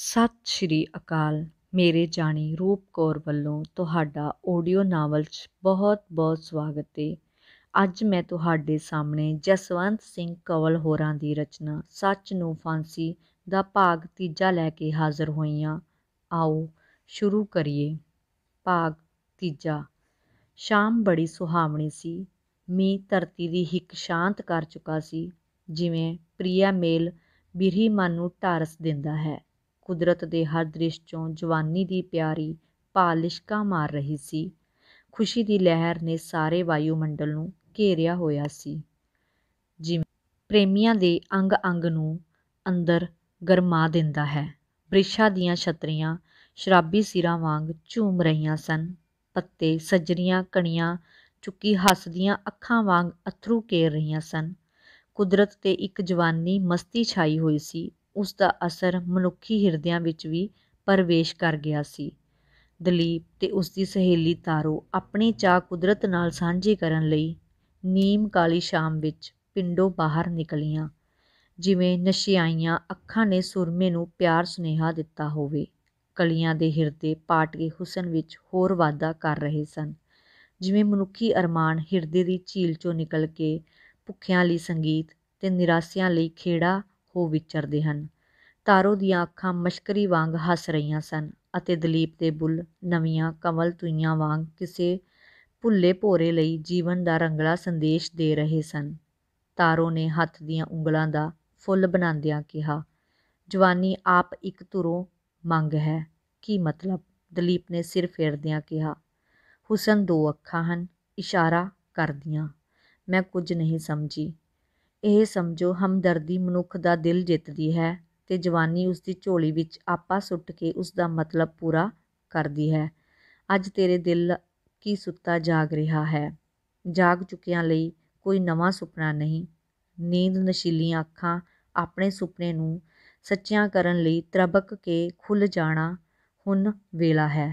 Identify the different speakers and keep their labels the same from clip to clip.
Speaker 1: ਸਤਿ ਸ਼੍ਰੀ ਅਕਾਲ ਮੇਰੇ ਜਾਣੀ ਰੂਪ ਕੌਰ ਵੱਲੋਂ ਤੁਹਾਡਾ ਆਡੀਓ ਨਾਵਲ 'ਚ ਬਹੁਤ-ਬਹੁਤ ਸਵਾਗਤ ਹੈ ਅੱਜ ਮੈਂ ਤੁਹਾਡੇ ਸਾਹਮਣੇ ਜਸਵੰਤ ਸਿੰਘ ਕਵਲ ਹੋਰਾਂ ਦੀ ਰਚਨਾ ਸੱਚ ਨੂੰ ਫਾਂਸੀ ਦਾ ਭਾਗ ਤੀਜਾ ਲੈ ਕੇ ਹਾਜ਼ਰ ਹੋਈ ਆਓ ਸ਼ੁਰੂ ਕਰੀਏ ਭਾਗ ਤੀਜਾ ਸ਼ਾਮ ਬੜੀ ਸੁਹਾਵਣੀ ਸੀ ਮੀਂਹ ਧਰਤੀ ਦੀ ਹਿੱਕ ਸ਼ਾਂਤ ਕਰ ਚੁੱਕਾ ਸੀ ਜਿਵੇਂ ਪ੍ਰਿਆ ਮੇਲ ਬਿਰਹੀ ਮਨ ਨੂੰ ਟਾਰਸ ਦਿੰਦਾ ਹੈ ਕੁਦਰਤ ਦੇ ਹਰ ਦ੍ਰਿਸ਼ 'ਚੋਂ ਜਵਾਨੀ ਦੀ ਪਿਆਰੀ ਪਾਲਿਸ਼ਕਾ ਮਾਰ ਰਹੀ ਸੀ ਖੁਸ਼ੀ ਦੀ ਲਹਿਰ ਨੇ ਸਾਰੇ ਵਾਯੂਮੰਡਲ ਨੂੰ ਘੇਰਿਆ ਹੋਇਆ ਸੀ ਜਿਵੇਂ ਪ੍ਰੇਮੀਆਂ ਦੇ ਅੰਗ-ਅੰਗ ਨੂੰ ਅੰਦਰ ਗਰਮਾ ਦਿੰਦਾ ਹੈ ਬ੍ਰਿਸ਼ਾ ਦੀਆਂ ਛਤਰੀਆਂ ਸ਼ਰਾਬੀ ਸਿਰਾਂ ਵਾਂਗ ਝੂਮ ਰਹੀਆਂ ਸਨ ਪੱਤੇ ਸਜਰੀਆਂ ਕਣੀਆਂ ਚੁੱਕੀ ਹੱਸਦੀਆਂ ਅੱਖਾਂ ਵਾਂਗ ਅਥਰੂ ਕੇਰ ਰਹੀਆਂ ਸਨ ਕੁਦਰਤ ਤੇ ਇੱਕ ਜਵਾਨੀ ਮਸਤੀ ਛਾਈ ਹੋਈ ਸੀ ਉਸ ਦਾ ਅਸਰ ਮਨੁੱਖੀ ਹਿਰਦਿਆਂ ਵਿੱਚ ਵੀ ਪਰਵੇਸ਼ ਕਰ ਗਿਆ ਸੀ ਦਲੀਪ ਤੇ ਉਸ ਦੀ ਸਹੇਲੀ ਤਾਰੋ ਆਪਣੇ ਚਾਹ ਕੁਦਰਤ ਨਾਲ ਸਾਂਝੀ ਕਰਨ ਲਈ ਨੀਮ ਕਾਲੀ ਸ਼ਾਮ ਵਿੱਚ ਪਿੰਡੋਂ ਬਾਹਰ ਨਿਕਲੀਆਂ ਜਿਵੇਂ ਨਸ਼ਿਆਈਆਂ ਅੱਖਾਂ ਨੇ ਸੁਰਮੇ ਨੂੰ ਪਿਆਰ ਸੁਨੇਹਾ ਦਿੱਤਾ ਹੋਵੇ ਕਲੀਆਂ ਦੇ ਹਿਰਦੇ ਕੇ ਹੁਸਨ ਵਿੱਚ ਹੋਰ ਵਾਧਾ ਕਰ ਰਹੇ ਸਨ ਜਿਵੇਂ ਮਨੁੱਖੀ ਅਰਮਾਨ ਹਿਰਦੇ ਦੀ ਝੀਲ ਚੋਂ ਨਿਕਲ ਕੇ ਭੁੱਖਿਆਂ ਲਈ ਸੰਗੀਤ ਤੇ ਨਿਰਾਸਿਆਂ ਲਈ ਖੇੜਾ ਹੋ ਵਿਚਰਦੇ ਹਨ ਤਾਰੋ ਦੀਆਂ ਅੱਖਾਂ ਮਸ਼ਕਰੀ ਵਾਂਗ ਹੱਸ ਰਹੀਆਂ ਸਨ ਅਤੇ ਦਲੀਪ ਦੇ ਬੁੱਲ ਨਵੀਆਂ ਕਮਲ ਤੁਈਆਂ ਵਾਂਗ ਕਿਸੇ ਭੁੱਲੇ-ਭੋਰੇ ਲਈ ਜੀਵਨ ਦਾ ਰੰਗਲਾ ਸੰਦੇਸ਼ ਦੇ ਰਹੇ ਸਨ। ਤਾਰੋ ਨੇ ਹੱਥ ਦੀਆਂ ਉਂਗਲਾਂ ਦਾ ਫੁੱਲ ਬਣਾਉਂਦਿਆਂ ਕਿਹਾ, "ਜਵਾਨੀ ਆਪ ਇੱਕ ਤੁਰੋਂ ਮੰਗ ਹੈ।" "ਕੀ ਮਤਲਬ?" ਦਲੀਪ ਨੇ ਸਿਰ ਫੇਰਦਿਆਂ ਕਿਹਾ। "ਹੁਸਨ ਦੋ ਅੱਖਾਂ ਹਨ," ਇਸ਼ਾਰਾ ਕਰਦਿਆਂ। "ਮੈਂ ਕੁਝ ਨਹੀਂ ਸਮਝੀ।" ਇਹ ਸਮਝੋ ਹਮਦਰਦੀ ਮਨੁੱਖ ਦਾ ਦਿਲ ਜਿੱਤਦੀ ਹੈ ਤੇ ਜਵਾਨੀ ਉਸ ਦੀ ਝੋਲੀ ਵਿੱਚ ਆਪਾ ਸੁੱਟ ਕੇ ਉਸ ਦਾ ਮਤਲਬ ਪੂਰਾ ਕਰਦੀ ਹੈ ਅੱਜ ਤੇਰੇ ਦਿਲ ਕੀ ਸੁੱਤਾ ਜਾਗ ਰਿਹਾ ਹੈ ਜਾਗ ਚੁੱਕਿਆਂ ਲਈ ਕੋਈ ਨਵਾਂ ਸੁਪਨਾ ਨਹੀਂ ਨੀਂਦ ਨਸ਼ੀਲੀਆਂ ਅੱਖਾਂ ਆਪਣੇ ਸੁਪਨੇ ਨੂੰ ਸੱਚਿਆਂ ਕਰਨ ਲਈ ਤਰਬਕ ਕੇ ਖੁੱਲ ਜਾਣਾ ਹੁਣ ਵੇਲਾ ਹੈ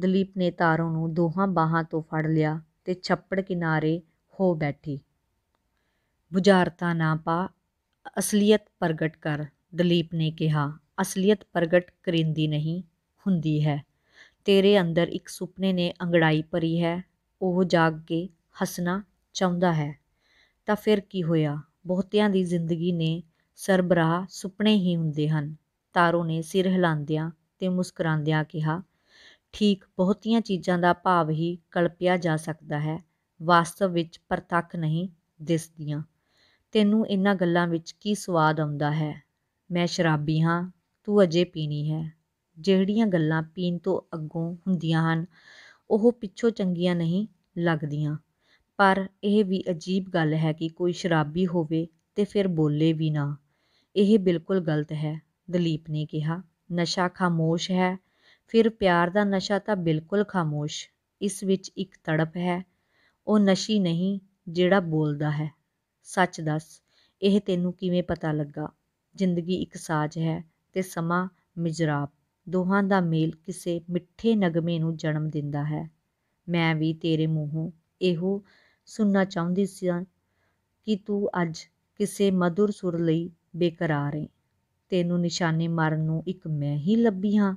Speaker 1: ਦਲੀਪ ਨੇ ਤਾਰੋਂ ਨੂੰ ਦੋਹਾਂ ਬਾਹਾਂ ਤੋਂ ਫੜ ਲਿਆ ਤੇ ਛੱਪੜ ਕਿਨਾਰੇ ਹੋ ਬੈਠੀ ਬੁਝਾਰਤਾ ਨਾ ਪਾ ਅਸਲੀਅਤ ਪ੍ਰਗਟ ਕਰ ਦਲੀਪ ਨੇ ਕਿਹਾ ਅਸਲੀਅਤ ਪ੍ਰਗਟ ਕਰਿੰਦੀ ਨਹੀਂ ਹੁੰਦੀ ਹੈ ਤੇਰੇ ਅੰਦਰ ਇੱਕ ਸੁਪਨੇ ਨੇ ਅੰਗੜਾਈ ਭਰੀ ਹੈ ਉਹ ਜਾਗ ਕੇ ਹੱਸਣਾ ਚਾਹੁੰਦਾ ਹੈ ਤਾਂ ਫਿਰ ਕੀ ਹੋਇਆ ਬਹੁਤਿਆਂ ਦੀ ਜ਼ਿੰਦਗੀ ਨੇ ਸਰਬਰਾਹ ਸੁਪਨੇ ਹੀ ਹੁੰਦੇ ਹਨ ਤਾਰੋ ਨੇ ਸਿਰ ਹਿਲਾਉਂਦਿਆਂ ਤੇ ਮੁਸਕਰਾਉਂਦਿਆਂ ਕਿਹਾ ਠੀਕ ਬਹੁਤੀਆਂ ਚੀਜ਼ਾਂ ਦਾ ਭਾਵ ਹੀ ਕਲਪਿਆ ਜਾ ਸਕਦਾ ਹੈ ਵਾਸਤਵ ਵਿੱਚ ਪ੍ਰਤੱਖ ਨਹੀਂ ਦਿਸਦੀਆਂ ਤੈਨੂੰ ਇਨ੍ਹਾਂ ਗੱਲਾਂ ਵਿੱਚ ਕੀ ਸਵਾਦ ਆਉਂਦਾ ਹੈ ਮੈਂ ਸ਼ਰਾਬੀ ਹਾਂ ਤੂੰ ਅਜੇ ਪੀਣੀ ਹੈ ਜਿਹੜੀਆਂ ਗੱਲਾਂ ਪੀਣ ਤੋਂ ਅੱਗੋਂ ਹੁੰਦੀਆਂ ਹਨ ਉਹ ਪਿੱਛੋਂ ਚੰਗੀਆਂ ਨਹੀਂ ਲੱਗਦੀਆਂ ਪਰ ਇਹ ਵੀ ਅਜੀਬ ਗੱਲ ਹੈ ਕਿ ਕੋਈ ਸ਼ਰਾਬੀ ਹੋਵੇ ਤੇ ਫਿਰ ਬੋਲੇ ਵੀ ਨਾ ਇਹ ਬਿਲਕੁਲ ਗਲਤ ਹੈ ਦਲੀਪ ਨੇ ਕਿਹਾ ਨਸ਼ਾ ਖਾਮੋਸ਼ ਹੈ ਫਿਰ ਪਿਆਰ ਦਾ ਨਸ਼ਾ ਤਾਂ ਬਿਲਕੁਲ ਖਾਮੋਸ਼ ਇਸ ਵਿੱਚ ਇੱਕ ਤੜਪ ਹੈ ਉਹ ਨਸ਼ੀ ਨਹੀਂ ਜਿਹੜਾ ਬੋਲਦਾ ਹੈ ਸੱਚ ਦੱਸ ਇਹ ਤੈਨੂੰ ਕਿਵੇਂ ਪਤਾ ਲੱਗਾ ਜ਼ਿੰਦਗੀ ਇੱਕ ਸਾਜ਼ ਹੈ ਤੇ ਸਮਾਂ ਮਿਜ਼ਰਾਬ ਦੋਹਾਂ ਦਾ ਮੇਲ ਕਿਸੇ ਮਿੱਠੇ ਨਗਮੇ ਨੂੰ ਜਨਮ ਦਿੰਦਾ ਹੈ ਮੈਂ ਵੀ ਤੇਰੇ ਮੂੰਹੋਂ ਇਹੋ ਸੁਣਨਾ ਚਾਹੁੰਦੀ ਸੀ ਕਿ ਤੂੰ ਅੱਜ ਕਿਸੇ ਮధుਰ ਸੁਰ ਲਈ ਬੇਕਰਾਰ ਹੈ ਤੈਨੂੰ ਨਿਸ਼ਾਨੇ ਮਾਰਨ ਨੂੰ ਇੱਕ ਮੈਂ ਹੀ ਲੱਭੀ ਹਾਂ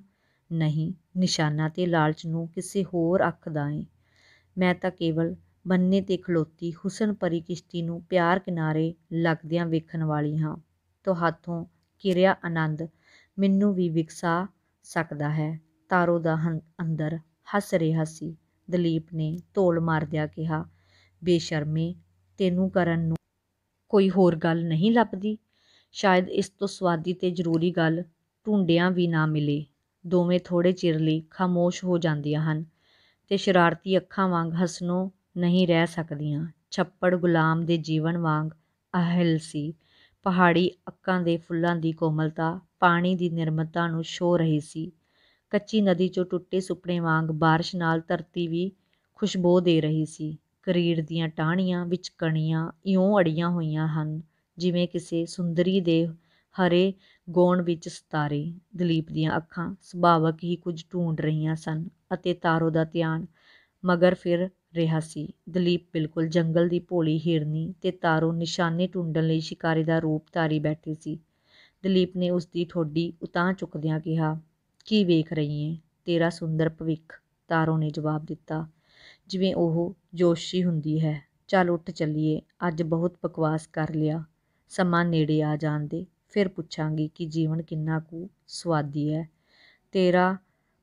Speaker 1: ਨਹੀਂ ਨਿਸ਼ਾਨਾ ਤੇ ਲਾਲਚ ਨੂੰ ਕਿਸੇ ਹੋਰ ਅੱਖ ਦਾ ਹੈ ਮੈਂ ਤਾਂ ਕੇਵਲ ਬੰਨੇ ਤੇ ਖਲੋਤੀ ਹੁਸਨ ਭਰੀ ਕਿਸ਼ਤੀ ਨੂੰ ਪਿਆਰ ਕਿਨਾਰੇ ਲੱਗਦਿਆਂ ਵੇਖਣ ਵਾਲੀ ਹਾਂ ਤੋ ਹੱਥੋਂ ਕਿਰਿਆ ਆਨੰਦ ਮੈਨੂੰ ਵੀ ਵਿਕਸਾ ਸਕਦਾ ਹੈ ਤਾਰੋ ਦਾ ਅੰਦਰ ਹੱਸ ਰਿਹਾ ਸੀ ਦਲੀਪ ਨੇ ਢੋਲ ਮਾਰਦਿਆਂ ਕਿਹਾ ਬੇਸ਼ਰਮੀ ਤੈਨੂੰ ਕਰਨ ਨੂੰ ਕੋਈ ਹੋਰ ਗੱਲ ਨਹੀਂ ਲੱਭਦੀ ਸ਼ਾਇਦ ਇਸ ਤੋਂ ਸਵਾਦੀ ਤੇ ਜ਼ਰੂਰੀ ਗੱਲ ਢੂੰਡਿਆਂ ਵੀ ਨਾ ਮਿਲੇ ਦੋਵੇਂ ਥੋੜੇ ਚਿਰ ਲਈ ਖਾਮੋਸ਼ ਹੋ ਜਾਂਦੀਆਂ ਹਨ ਤੇ ਸ਼ਰਾਰਤੀ ਅੱਖਾਂ ਵਾਂਗ ਹਸਨੋ ਨਹੀਂ ਰਹਿ ਸਕਦੀਆਂ। ਛੱਪੜ ਗੁਲਾਮ ਦੇ ਜੀਵਨ ਵਾਂਗ ਅਹਲ ਸੀ। ਪਹਾੜੀ ਅੱਕਾਂ ਦੇ ਫੁੱਲਾਂ ਦੀ ਕੋਮਲਤਾ, ਪਾਣੀ ਦੀ ਨਿਰਮਤਾ ਨੂੰ ਛੋ ਰਹੀ ਸੀ। ਕੱਚੀ ਨਦੀ 'ਚੋਂ ਟੁੱਟੇ ਸੁਪਨੇ ਵਾਂਗ بارش ਨਾਲ ਧਰਤੀ ਵੀ ਖੁਸ਼ਬੋ ਦੇ ਰਹੀ ਸੀ। ਕਰੀੜ ਦੀਆਂ ਟਾਹਣੀਆਂ ਵਿੱਚ ਕਣੀਆਂ ਇਉਂ ਅੜੀਆਂ ਹੋਈਆਂ ਹਨ, ਜਿਵੇਂ ਕਿਸੇ ਸੁੰਦਰੀ ਦੇ ਹਰੇ ਗੋਣ ਵਿੱਚ ਸਤਾਰੇ ਦਲੀਪ ਦੀਆਂ ਅੱਖਾਂ ਸੁਭਾਵਕ ਹੀ ਕੁਝ ਢੂੰਡ ਰਹੀਆਂ ਸਨ ਅਤੇ ਤਾਰੋ ਦਾ ਧਿਆਨ। ਮਗਰ ਫਿਰ ਰਿਹਾ ਸੀ। ਦਲੀਪ ਬਿਲਕੁਲ ਜੰਗਲ ਦੀ ਭੋਲੀ ਹਿਰਨੀ ਤੇ ਤਾਰੋ ਨਿਸ਼ਾਨੇ ਟੁੰਡਣ ਲਈ ਸ਼ਿਕਾਰੀ ਦਾ ਰੂਪ ਧਾਰੀ ਬੈਠੀ ਸੀ। ਦਲੀਪ ਨੇ ਉਸਦੀ ਠੋਡੀ ਉਤਾਂ ਚੁੱਕਦਿਆਂ ਕਿਹਾ, "ਕੀ ਵੇਖ ਰਹੀ ਹੈ ਤੇਰਾ ਸੁੰਦਰ ਭਵਿੱਖ," ਤਾਰੋ ਨੇ ਜਵਾਬ ਦਿੱਤਾ, ਜਿਵੇਂ ਉਹ ਜੋਸ਼ੀ ਹੁੰਦੀ ਹੈ। "ਚੱਲ ਉੱਠ ਚੱਲੀਏ, ਅੱਜ ਬਹੁਤ ਬਕਵਾਸ ਕਰ ਲਿਆ। ਸਮਾਂ ਨੇੜੇ ਆ ਜਾਣ ਦੇ, ਫਿਰ ਪੁੱਛਾਂਗੀ ਕਿ ਜੀਵਨ ਕਿੰਨਾ ਕੁ ਸੁਆਦੀ ਹੈ। ਤੇਰਾ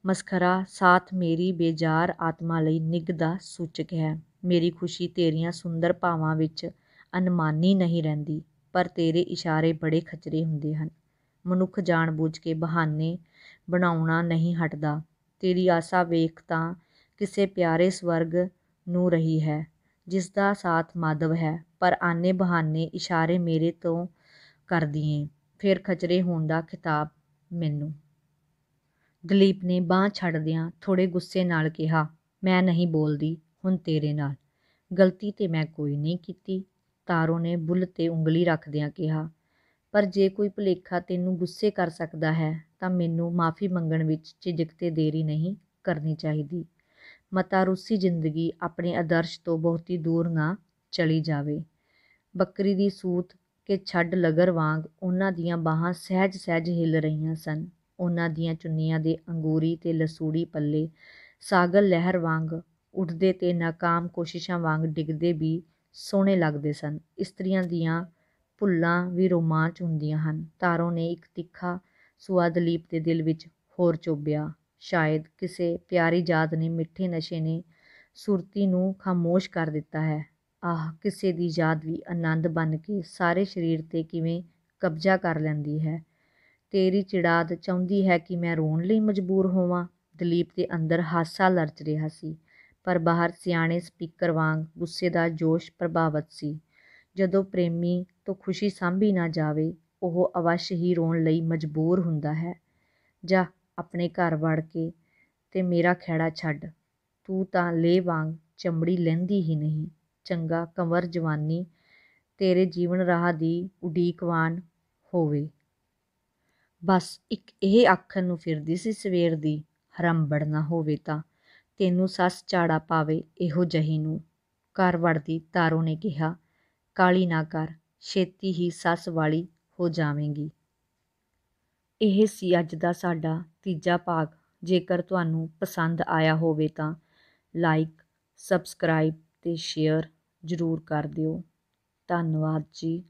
Speaker 1: ਮਸਖਰਾ ਸਾਥ ਮੇਰੀ ਬੇਜ਼ਾਰ ਆਤਮਾ ਲਈ ਨਿਗ ਦਾ ਸੂਚਕ ਹੈ। ਮੇਰੀ ਖੁਸ਼ੀ ਤੇਰੀਆਂ ਸੁੰਦਰ ਭਾਵਾਂ ਵਿੱਚ ਅਨਮਾਨੀ ਨਹੀਂ ਰਹਿੰਦੀ, ਪਰ ਤੇਰੇ ਇਸ਼ਾਰੇ ਬੜੇ ਖਚਰੇ ਹੁੰਦੇ ਹਨ। ਮਨੁੱਖ ਜਾਣ-ਬੁੱਝ ਕੇ ਬਹਾਨੇ ਬਣਾਉਣਾ ਨਹੀਂ ਹਟਦਾ। ਤੇਰੀ ਆਸਾ ਵੇਖ ਤਾਂ ਕਿਸੇ ਪਿਆਰੇ ਸਵਰਗ ਨੂੰ ਰਹੀ ਹੈ, ਜਿਸ ਦਾ ਸਾਥ ਮਾਦਵ ਹੈ, ਪਰ ਆਨੇ-ਬਹਾਨੇ ਇਸ਼ਾਰੇ ਮੇਰੇ ਤੋਂ ਕਰਦੀਏ ਫਿਰ ਖਚਰੇ ਹੋਣ ਦਾ ਖ਼ਿਤਾਬ ਮੈਨੂੰ ਦਲੀਪ ਨੇ ਬਾਹ ਛੱਡਦਿਆਂ ਥੋੜੇ ਗੁੱਸੇ ਨਾਲ ਕਿਹਾ, "ਮੈਂ ਨਹੀਂ ਬੋਲਦੀ ਹੁਣ ਤੇਰੇ ਨਾਲ। ਗਲਤੀ ਤੇ ਮੈਂ ਕੋਈ ਨਹੀਂ ਕੀਤੀ।" ਤਾਰੋ ਨੇ ਬੁੱਲ 'ਤੇ ਉਂਗਲੀ ਰੱਖਦਿਆਂ ਕਿਹਾ, "ਪਰ ਜੇ ਕੋਈ ਭੁਲੇਖਾ ਤੈਨੂੰ ਗੁੱਸੇ ਕਰ ਸਕਦਾ ਹੈ ਤਾਂ ਮੈਨੂੰ ਮਾਫ਼ੀ ਮੰਗਣ ਵਿੱਚ ਝਿਜਕ ਤੇ ਦੇਰੀ ਨਹੀਂ ਕਰਨੀ ਚਾਹੀਦੀ। ਮਤਾ ਰੂਸੀ ਜ਼ਿੰਦਗੀ ਆਪਣੇ ਆਦਰਸ਼ ਤੋਂ ਬਹੁਤੀ ਦੂਰ ਨਾ ਚਲੀ ਜਾਵੇ।" ਬੱਕਰੀ ਦੀ ਸੂਤ ਕੇ ਛੱਡ ਲਗਰ ਵਾਂਗ ਉਹਨਾਂ ਦੀਆਂ ਬਾਹਾਂ ਸਹਿਜ-ਸਹਿਜ ਹਿੱਲ ਰਹੀਆਂ ਸਨ। ਉਹਨਾਂ ਦੀਆਂ ਚੁੰਨੀਆਂ ਦੇ ਅੰਗੂਰੀ ਤੇ ਲਸੂੜੀ ਪੱਲੇ ਸਾਗਲ ਲਹਿਰ ਵਾਂਗ ਉੱਠਦੇ ਤੇ ناکਾਮ ਕੋਸ਼ਿਸ਼ਾਂ ਵਾਂਗ ਡਿੱਗਦੇ ਵੀ ਸੋਹਣੇ ਲੱਗਦੇ ਸਨ। ਇਸਤਰੀਆਂ ਦੀਆਂ ਭੁੱਲਾਂ ਵੀ ਰੋਮਾਂਚ ਹੁੰਦੀਆਂ ਹਨ। ਤਾਰੋਂ ਨੇ ਇੱਕ ਤਿੱਖਾ ਸੁਆਦ ਲੀਪ ਤੇ ਦਿਲ ਵਿੱਚ ਹੋਰ ਚੋਬਿਆ ਸ਼ਾਇਦ ਕਿਸੇ ਪਿਆਰੀ ਯਾਦ ਨੇ ਮਿੱਠੇ ਨਸ਼ੇ ਨੇ ਸੁਰਤੀ ਨੂੰ ਖਾਮੋਸ਼ ਕਰ ਦਿੱਤਾ ਹੈ। ਆਹ ਕਿਸੇ ਦੀ ਯਾਦ ਵੀ ਆਨੰਦ ਬਣ ਕੇ ਸਾਰੇ ਸਰੀਰ ਤੇ ਕਿਵੇਂ ਕਬਜ਼ਾ ਕਰ ਲੈਂਦੀ ਹੈ। ਤੇਰੀ ਚਿੜਾਦ ਚਾਹੁੰਦੀ ਹੈ ਕਿ ਮੈਂ ਰੋਣ ਲਈ ਮਜਬੂਰ ਹੋਵਾਂ ਦਲੀਪ ਦੇ ਅੰਦਰ ਹਾਸਾ ਲਰਜ ਰਿਹਾ ਸੀ ਪਰ ਬਾਹਰ ਸਿਆਣੇ ਸਪੀਕਰ ਵਾਂਗ ਗੁੱਸੇ ਦਾ ਜੋਸ਼ ਪ੍ਰਭਾਵਿਤ ਸੀ ਜਦੋਂ ਪ੍ਰੇਮੀ ਤੋਂ ਖੁਸ਼ੀ ਸਾਂਭੀ ਨਾ ਜਾਵੇ ਉਹ ਅਵਸ਼ ਹੀ ਰੋਣ ਲਈ ਮਜਬੂਰ ਹੁੰਦਾ ਹੈ ਜਾ ਆਪਣੇ ਘਰ ਵੜ ਕੇ ਤੇ ਮੇਰਾ ਖਹਿੜਾ ਛੱਡ ਤੂੰ ਤਾਂ ਲੇ ਵਾਂਗ ਚਮੜੀ ਲੈਂਦੀ ਹੀ ਨਹੀਂ ਚੰਗਾ ਕੰਵਰ ਜਵਾਨੀ ਤੇਰੇ ਜੀਵਨ ਰਾਹ ਦੀ ਉਡੀਕਵਾਨ ਹੋਵੇ ਬਸ ਇੱਕ ਇਹ ਆਖਣ ਨੂੰ ਫਿਰਦੀ ਸੀ ਸਵੇਰ ਦੀ ਹਰੰਬੜ ਨਾ ਹੋਵੇ ਤਾਂ ਤੈਨੂੰ ਸੱਸ ਝਾੜਾ ਪਾਵੇ ਇਹੋ ਜਹੀ ਨੂੰ ਘਰ ਵੜਦੀ ਤਾਰੋ ਨੇ ਕਿਹਾ ਕਾਲੀ ਨਾ ਕਰ ਛੇਤੀ ਹੀ ਸੱਸ ਵਾਲੀ ਹੋ ਜਾਵੇਂਗੀ ਇਹ ਸੀ ਅੱਜ ਦਾ ਸਾਡਾ ਤੀਜਾ ਭਾਗ ਜੇਕਰ ਤੁਹਾਨੂੰ ਪਸੰਦ ਆਇਆ ਹੋਵੇ ਤਾਂ ਲਾਈਕ ਸਬਸਕ੍ਰਾਈਬ ਤੇ ਸ਼ੇਅਰ ਜ਼ਰੂਰ ਕਰ ਦਿਓ ਧੰਨਵਾਦ ਜੀ